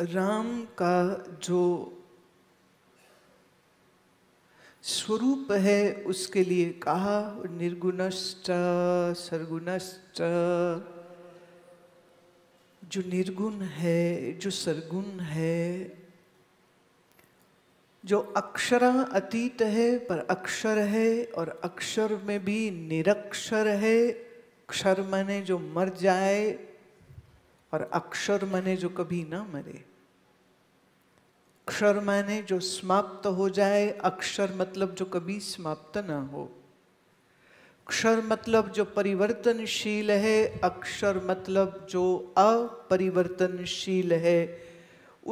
राम का जो स्वरूप है उसके लिए कहा निर्गुणश्च सरगुणश्च जो निर्गुण है जो सरगुण है जो अक्षरा अतीत है पर अक्षर है और अक्षर में भी निरक्षर है क्षर माने जो मर जाए और अक्षर मने जो कभी ना मरे अक्षर माने जो समाप्त हो जाए अक्षर मतलब जो कभी समाप्त ना हो अक्षर मतलब जो परिवर्तनशील है अक्षर मतलब जो अपरिवर्तनशील है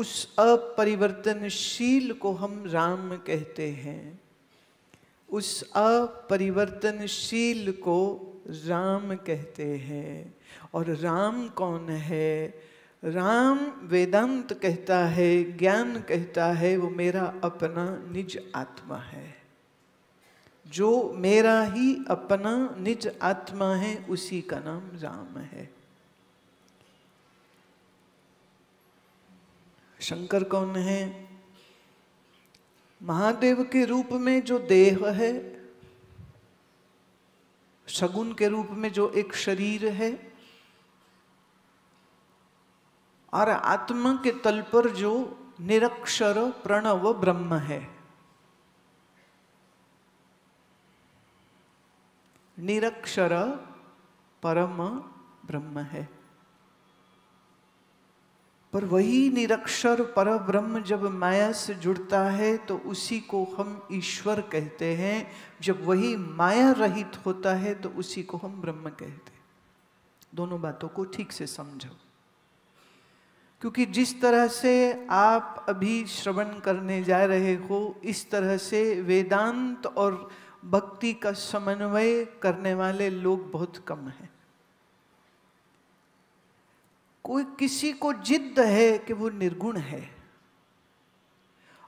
उस अपरिवर्तनशील को हम राम कहते हैं उस अपरिवर्तनशील को राम कहते हैं और राम कौन है राम वेदांत कहता है ज्ञान कहता है वो मेरा अपना निज आत्मा है जो मेरा ही अपना निज आत्मा है उसी का नाम राम है शंकर कौन है महादेव के रूप में जो देह है सगुन के रूप में जो एक शरीर है और आत्मा के तल पर जो निरक्षर प्रणव ब्रह्म है निरक्षर परम ब्रह्म है पर वही निरक्षर पर ब्रह्म जब माया से जुड़ता है तो उसी को हम ईश्वर कहते हैं जब वही माया रहित होता है तो उसी को हम ब्रह्म कहते हैं दोनों बातों को ठीक से समझो क्योंकि जिस तरह से आप अभी श्रवण करने जा रहे हो इस तरह से वेदांत और भक्ति का समन्वय करने वाले लोग बहुत कम हैं कोई किसी को जिद्द है कि वो निर्गुण है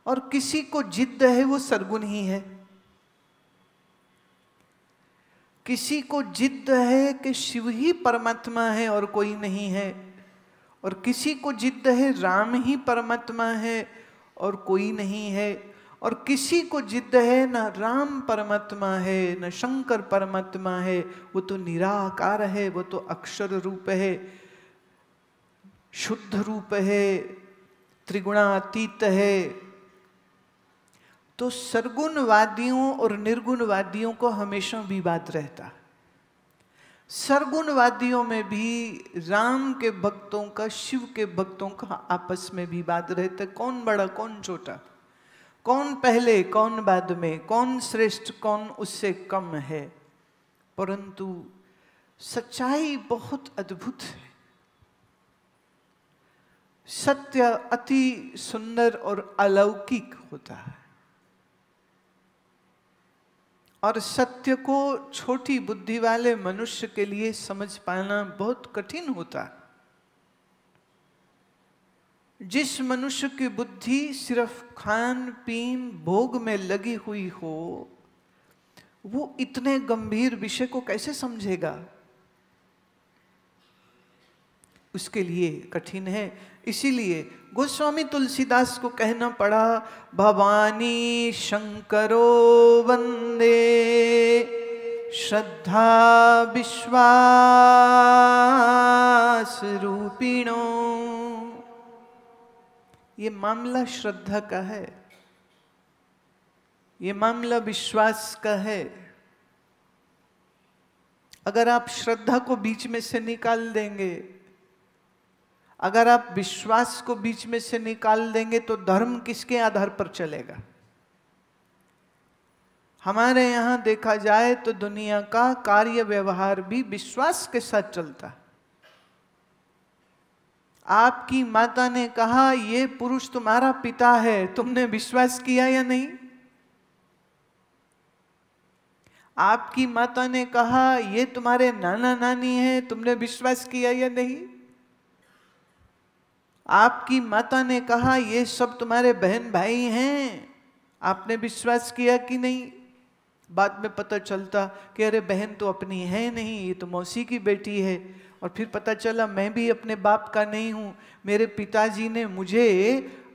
और किसी को जिद्द है वो सरगुण ही है किसी को जिद्द है कि शिव ही परमात्मा है और कोई नहीं है और किसी को जिद्द है राम ही परमात्मा है और कोई नहीं है और किसी को जिद्द है ना राम परमात्मा है न शंकर परमात्मा है वो तो निराकार है वो तो अक्षर रूप है शुद्ध रूप है त्रिगुणातीत है तो सरगुणवादियों और निर्गुणवादियों को हमेशा विवाद रहता सरगुणवादियों में भी राम के भक्तों का शिव के भक्तों का आपस में विवाद रहता कौन बड़ा कौन छोटा कौन पहले कौन बाद में कौन श्रेष्ठ कौन उससे कम है परंतु सच्चाई बहुत अद्भुत है सत्य अति सुंदर और अलौकिक होता है और सत्य को छोटी बुद्धि वाले मनुष्य के लिए समझ पाना बहुत कठिन होता है जिस मनुष्य की बुद्धि सिर्फ खान पीन भोग में लगी हुई हो वो इतने गंभीर विषय को कैसे समझेगा उसके लिए कठिन है इसीलिए गोस्वामी तुलसीदास को कहना पड़ा भवानी शंकरो वंदे श्रद्धा विश्वास रूपिणो ये मामला श्रद्धा का है ये मामला विश्वास का है अगर आप श्रद्धा को बीच में से निकाल देंगे अगर आप विश्वास को बीच में से निकाल देंगे तो धर्म किसके आधार पर चलेगा हमारे यहां देखा जाए तो दुनिया का कार्य व्यवहार भी विश्वास के साथ चलता है आपकी माता ने कहा यह पुरुष तुम्हारा पिता है तुमने विश्वास किया या नहीं आपकी माता ने कहा यह तुम्हारे नाना नानी है तुमने विश्वास किया या नहीं आपकी माता ने कहा ये सब तुम्हारे बहन भाई हैं आपने विश्वास किया कि नहीं बाद में पता चलता कि अरे बहन तो अपनी है नहीं ये तो मौसी की बेटी है और फिर पता चला मैं भी अपने बाप का नहीं हूँ मेरे पिताजी ने मुझे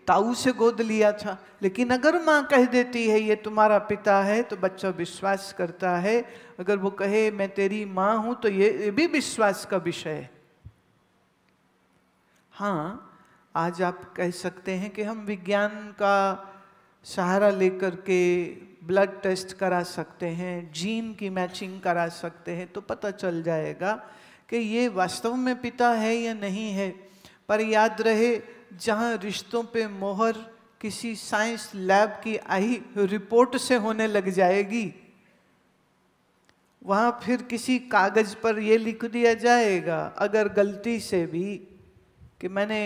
ताऊ से गोद लिया था लेकिन अगर माँ कह देती है ये तुम्हारा पिता है तो बच्चा विश्वास करता है अगर वो कहे मैं तेरी माँ हूँ तो ये भी विश्वास का विषय है हाँ आज आप कह सकते हैं कि हम विज्ञान का सहारा लेकर के ब्लड टेस्ट करा सकते हैं जीन की मैचिंग करा सकते हैं तो पता चल जाएगा कि ये वास्तव में पिता है या नहीं है पर याद रहे जहाँ रिश्तों पे मोहर किसी साइंस लैब की आई रिपोर्ट से होने लग जाएगी वहाँ फिर किसी कागज़ पर ये लिख दिया जाएगा अगर गलती से भी कि मैंने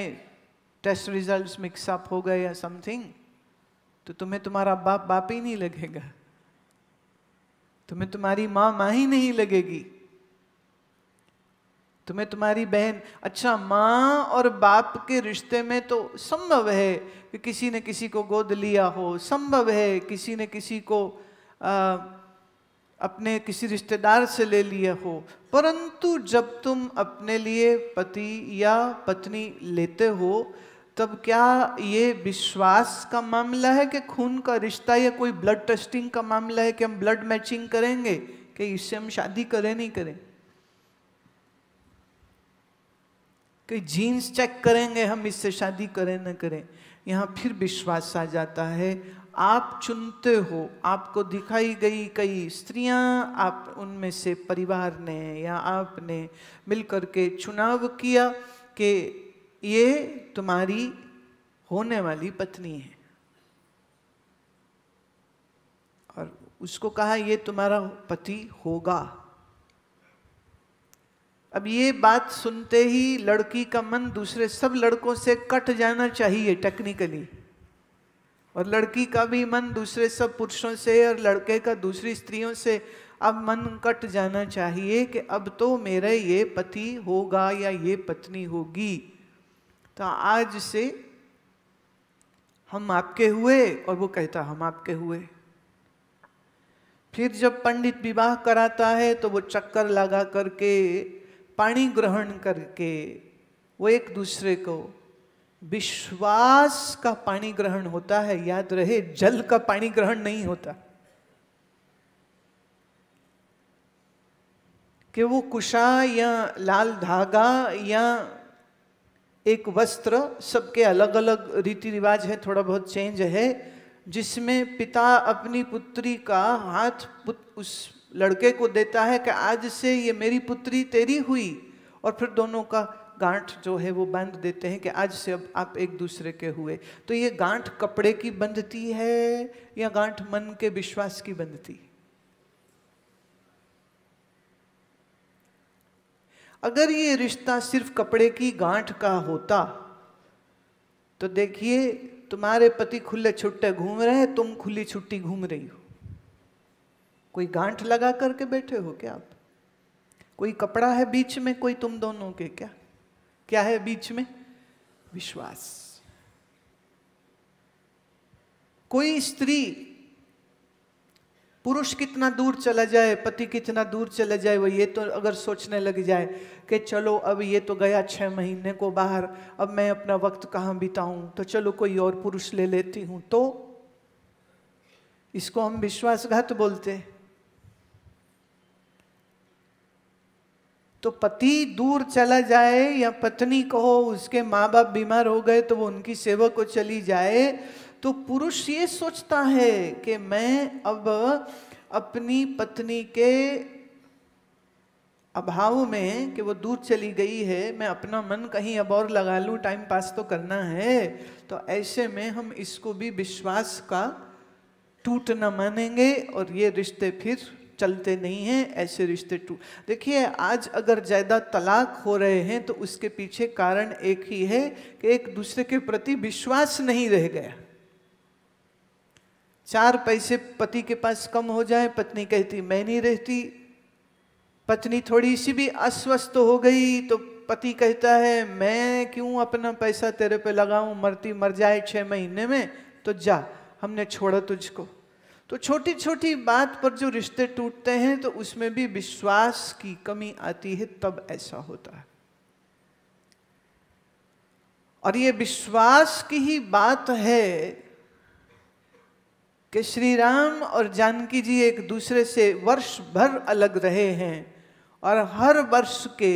टेस्ट रिजल्ट्स मिक्सअप हो गए या समथिंग तो तुम्हें तुम्हारा बाप बाप ही नहीं लगेगा तुम्हें तुम्हारी माँ माँ ही नहीं लगेगी तुम्हें तुम्हारी बहन अच्छा माँ और बाप के रिश्ते में तो संभव है कि किसी ने किसी को गोद लिया हो संभव है किसी ने किसी को आ, अपने किसी रिश्तेदार से ले लिया हो परंतु जब तुम अपने लिए पति या पत्नी लेते हो तब क्या ये विश्वास का मामला है कि खून का रिश्ता या कोई ब्लड टेस्टिंग का मामला है कि हम ब्लड मैचिंग करेंगे कि इससे हम शादी करें नहीं करें कि जीन्स चेक करेंगे हम इससे शादी करें ना करें यहाँ फिर विश्वास आ जाता है आप चुनते हो आपको दिखाई गई कई स्त्रियां आप उनमें से परिवार ने या आपने मिलकर के चुनाव किया कि ये तुम्हारी होने वाली पत्नी है और उसको कहा ये तुम्हारा पति होगा अब ये बात सुनते ही लड़की का मन दूसरे सब लड़कों से कट जाना चाहिए टेक्निकली और लड़की का भी मन दूसरे सब पुरुषों से और लड़के का दूसरी स्त्रियों से अब मन कट जाना चाहिए कि अब तो मेरा ये पति होगा या ये पत्नी होगी तो आज से हम आपके हुए और वो कहता हम आपके हुए फिर जब पंडित विवाह कराता है तो वो चक्कर लगा करके पानी ग्रहण करके वो एक दूसरे को विश्वास का पानी ग्रहण होता है याद रहे जल का पानी ग्रहण नहीं होता कि वो कुशा या लाल धागा या एक वस्त्र सबके अलग अलग रीति रिवाज है थोड़ा बहुत चेंज है जिसमें पिता अपनी पुत्री का हाथ पुत उस लड़के को देता है कि आज से ये मेरी पुत्री तेरी हुई और फिर दोनों का गांठ जो है वो बांध देते हैं कि आज से अब आप एक दूसरे के हुए तो ये गांठ कपड़े की बंधती है या गांठ मन के विश्वास की बंधती है अगर ये रिश्ता सिर्फ कपड़े की गांठ का होता तो देखिए तुम्हारे पति खुले छुट्टे घूम रहे हैं तुम खुली छुट्टी घूम रही हो कोई गांठ लगा करके बैठे हो क्या आप कोई कपड़ा है बीच में कोई तुम दोनों के क्या क्या है बीच में विश्वास कोई स्त्री पुरुष कितना दूर चला जाए पति कितना दूर चला जाए वो ये तो अगर सोचने लग जाए कि चलो अब ये तो गया छः महीने को बाहर अब मैं अपना वक्त कहाँ बिताऊँ तो चलो कोई और पुरुष ले लेती हूँ तो इसको हम विश्वासघात बोलते तो पति दूर चला जाए या पत्नी कहो उसके माँ बाप बीमार हो गए तो वो उनकी सेवा को चली जाए तो पुरुष ये सोचता है कि मैं अब अपनी पत्नी के अभाव में कि वो दूर चली गई है मैं अपना मन कहीं अब और लगा लूँ टाइम पास तो करना है तो ऐसे में हम इसको भी विश्वास का टूटना मानेंगे और ये रिश्ते फिर चलते नहीं हैं ऐसे रिश्ते टूट देखिए आज अगर ज़्यादा तलाक हो रहे हैं तो उसके पीछे कारण एक ही है कि एक दूसरे के प्रति विश्वास नहीं रह गया चार पैसे पति के पास कम हो जाए पत्नी कहती मैं नहीं रहती पत्नी थोड़ी सी भी अस्वस्थ हो गई तो पति कहता है मैं क्यों अपना पैसा तेरे पे लगाऊं मरती मर जाए छः महीने में तो जा हमने छोड़ा तुझको तो छोटी छोटी बात पर जो रिश्ते टूटते हैं तो उसमें भी विश्वास की कमी आती है तब ऐसा होता है और ये विश्वास की ही बात है कि श्री राम और जानकी जी एक दूसरे से वर्ष भर अलग रहे हैं और हर वर्ष के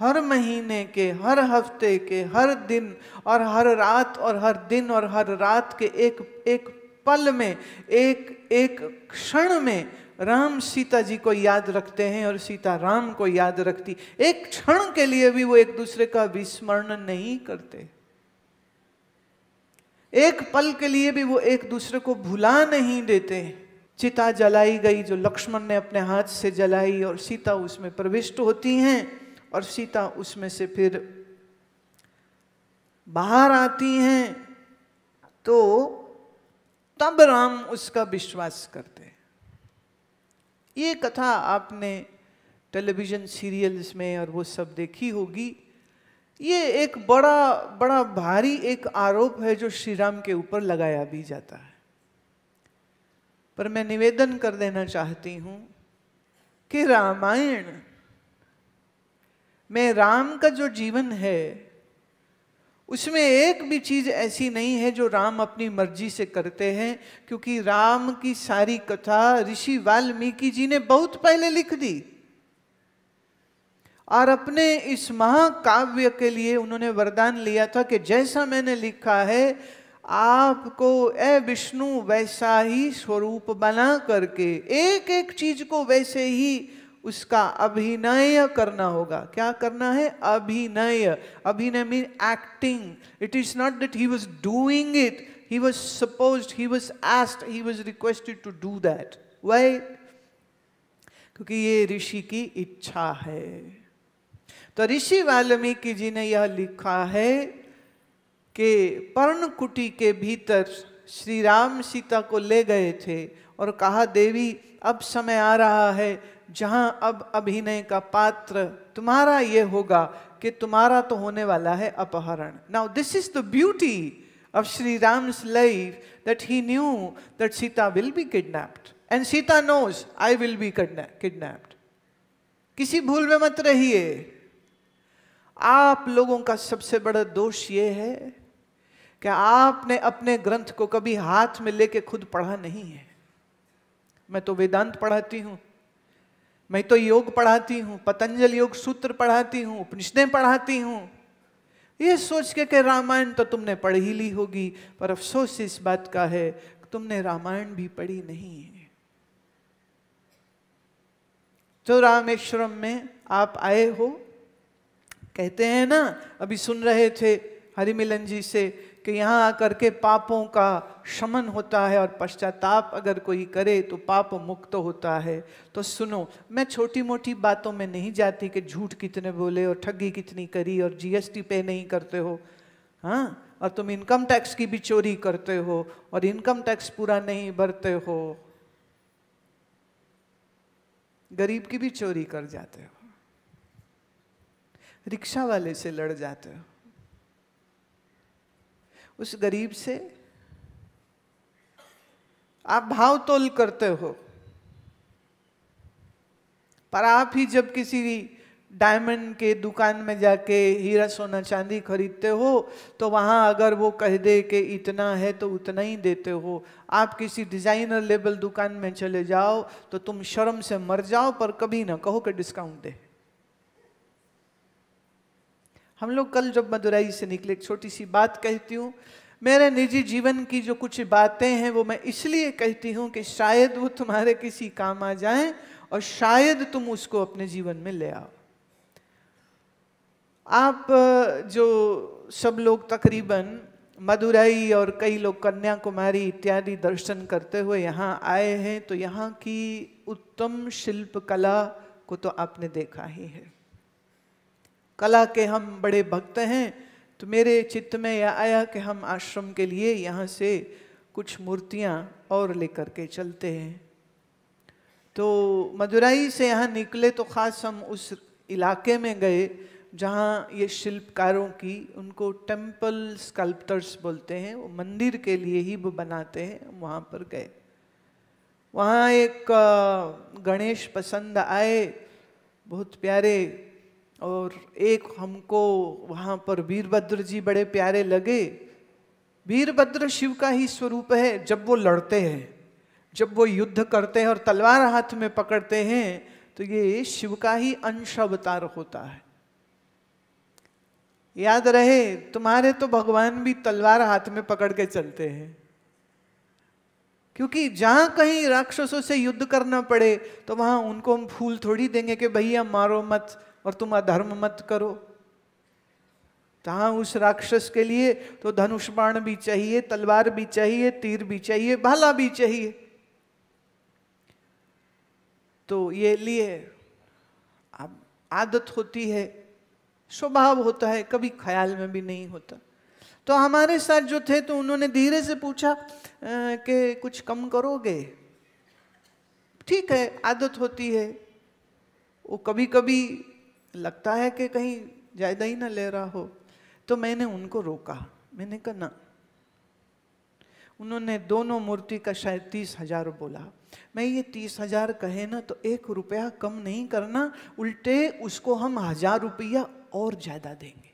हर महीने के हर हफ्ते के हर दिन और हर रात और हर दिन और हर रात के एक एक पल में एक एक क्षण में राम सीता जी को याद रखते हैं और सीता राम को याद रखती एक क्षण के लिए भी वो एक दूसरे का विस्मरण नहीं करते एक पल के लिए भी वो एक दूसरे को भुला नहीं देते चिता जलाई गई जो लक्ष्मण ने अपने हाथ से जलाई और सीता उसमें प्रविष्ट होती हैं और सीता उसमें से फिर बाहर आती हैं तो तब राम उसका विश्वास करते ये कथा आपने टेलीविजन सीरियल्स में और वो सब देखी होगी ये एक बड़ा बड़ा भारी एक आरोप है जो श्री राम के ऊपर लगाया भी जाता है पर मैं निवेदन कर देना चाहती हूं कि रामायण में राम का जो जीवन है उसमें एक भी चीज ऐसी नहीं है जो राम अपनी मर्जी से करते हैं क्योंकि राम की सारी कथा ऋषि वाल्मीकि जी ने बहुत पहले लिख दी और अपने इस महाकाव्य के लिए उन्होंने वरदान लिया था कि जैसा मैंने लिखा है आपको ए विष्णु वैसा ही स्वरूप बना करके एक एक चीज को वैसे ही उसका अभिनय करना होगा क्या करना है अभिनय अभिनय mean acting it is not that he was doing it he was suppose he was asked he was requested to do that why क्योंकि ये ऋषि की इच्छा है तो ऋषि वाल्मीकि जी ने यह लिखा है कि पर्णकुटी के भीतर श्री राम सीता को ले गए थे और कहा देवी अब समय आ रहा है जहाँ अब अभिनय का पात्र तुम्हारा ये होगा कि तुम्हारा तो होने वाला है अपहरण now this is the beauty of Shri Ram life that he knew that Sita will be kidnapped and Sita knows I will be kidnapped किसी भूल में मत रहिए आप लोगों का सबसे बड़ा दोष ये है कि आपने अपने ग्रंथ को कभी हाथ में लेके खुद पढ़ा नहीं है मैं तो वेदांत पढ़ाती हूं मैं तो योग पढ़ाती हूं पतंजल योग सूत्र पढ़ाती हूं उपनिषदें पढ़ाती हूं ये सोच के कि रामायण तो तुमने पढ़ ही ली होगी पर अफसोस इस बात का है तुमने रामायण भी पढ़ी नहीं है तो रामेश्वरम में आप आए हो कहते हैं ना अभी सुन रहे थे हरि मिलन जी से कि यहाँ आकर के पापों का शमन होता है और पश्चाताप अगर कोई करे तो पाप मुक्त होता है तो सुनो मैं छोटी मोटी बातों में नहीं जाती कि झूठ कितने बोले और ठगी कितनी करी और जीएसटी पे नहीं करते हो हाँ और तुम इनकम टैक्स की भी चोरी करते हो और इनकम टैक्स पूरा नहीं भरते हो गरीब की भी चोरी कर जाते हो रिक्शा वाले से लड़ जाते हो उस गरीब से आप भाव तोल करते हो पर आप ही जब किसी डायमंड के दुकान में जाके हीरा सोना चांदी खरीदते हो तो वहां अगर वो कह दे के इतना है तो उतना ही देते हो आप किसी डिज़ाइनर लेबल दुकान में चले जाओ तो तुम शर्म से मर जाओ पर कभी ना कहो कि डिस्काउंट दे हम लोग कल जब मदुराई से निकले एक छोटी सी बात कहती हूँ मेरे निजी जीवन की जो कुछ बातें हैं वो मैं इसलिए कहती हूँ कि शायद वो तुम्हारे किसी काम आ जाए और शायद तुम उसको अपने जीवन में ले आओ आप जो सब लोग तकरीबन मदुराई और कई लोग कन्याकुमारी इत्यादि दर्शन करते हुए यहाँ आए हैं तो यहाँ की उत्तम शिल्प कला को तो आपने देखा ही है कला के हम बड़े भक्त हैं तो मेरे चित्त में यह आया कि हम आश्रम के लिए यहाँ से कुछ मूर्तियाँ और लेकर के चलते हैं तो मदुराई से यहाँ निकले तो ख़ास हम उस इलाके में गए जहाँ ये शिल्पकारों की उनको टेम्पल स्कल्पटर्स बोलते हैं वो मंदिर के लिए ही वो बनाते हैं वहाँ पर गए वहाँ एक गणेश पसंद आए बहुत प्यारे और एक हमको वहाँ पर वीरभद्र जी बड़े प्यारे लगे वीरभद्र शिव का ही स्वरूप है जब वो लड़ते हैं जब वो युद्ध करते हैं और तलवार हाथ में पकड़ते हैं तो ये शिव का ही अंश अवतार होता है याद रहे तुम्हारे तो भगवान भी तलवार हाथ में पकड़ के चलते हैं क्योंकि जहां कहीं राक्षसों से युद्ध करना पड़े तो वहां उनको हम फूल थोड़ी देंगे कि भैया मारो मत और तुम अधर्म मत करो कहा उस राक्षस के लिए तो धनुष बाण भी चाहिए तलवार भी चाहिए तीर भी चाहिए भाला भी चाहिए तो ये लिए अब आदत होती है स्वभाव होता है कभी ख्याल में भी नहीं होता तो हमारे साथ जो थे तो उन्होंने धीरे से पूछा कि कुछ कम करोगे ठीक है आदत होती है वो कभी कभी लगता है कि कहीं ज़्यादा ही ना ले रहा हो तो मैंने उनको रोका मैंने कहा ना उन्होंने दोनों मूर्ति का शायद तीस हजार बोला मैं ये तीस हजार कहे ना तो एक रुपया कम नहीं करना उल्टे उसको हम हजार रुपया और ज्यादा देंगे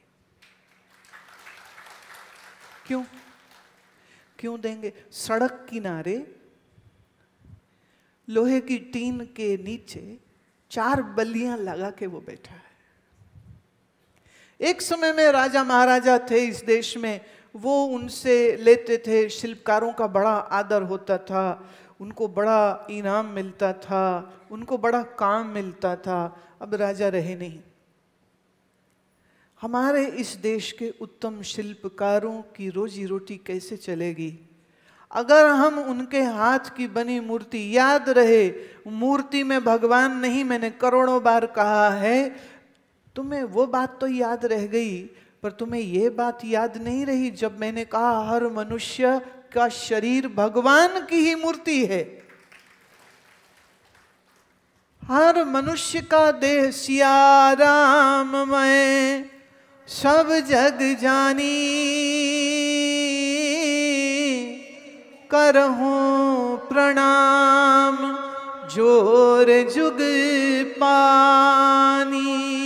क्यों क्यों देंगे सड़क किनारे लोहे की टीन के नीचे चार बलियां लगा के वो बैठा है एक समय में राजा महाराजा थे इस देश में वो उनसे लेते थे शिल्पकारों का बड़ा आदर होता था उनको बड़ा इनाम मिलता था उनको बड़ा काम मिलता था अब राजा रहे नहीं हमारे इस देश के उत्तम शिल्पकारों की रोजी रोटी कैसे चलेगी अगर हम उनके हाथ की बनी मूर्ति याद रहे मूर्ति में भगवान नहीं मैंने करोड़ों बार कहा है तुम्हें वो बात तो याद रह गई पर तुम्हें यह बात याद नहीं रही जब मैंने कहा हर मनुष्य का शरीर भगवान की ही मूर्ति है हर मनुष्य का देह सिया राम मैं सब जग जानी हूँ प्रणाम जोर जुग पानी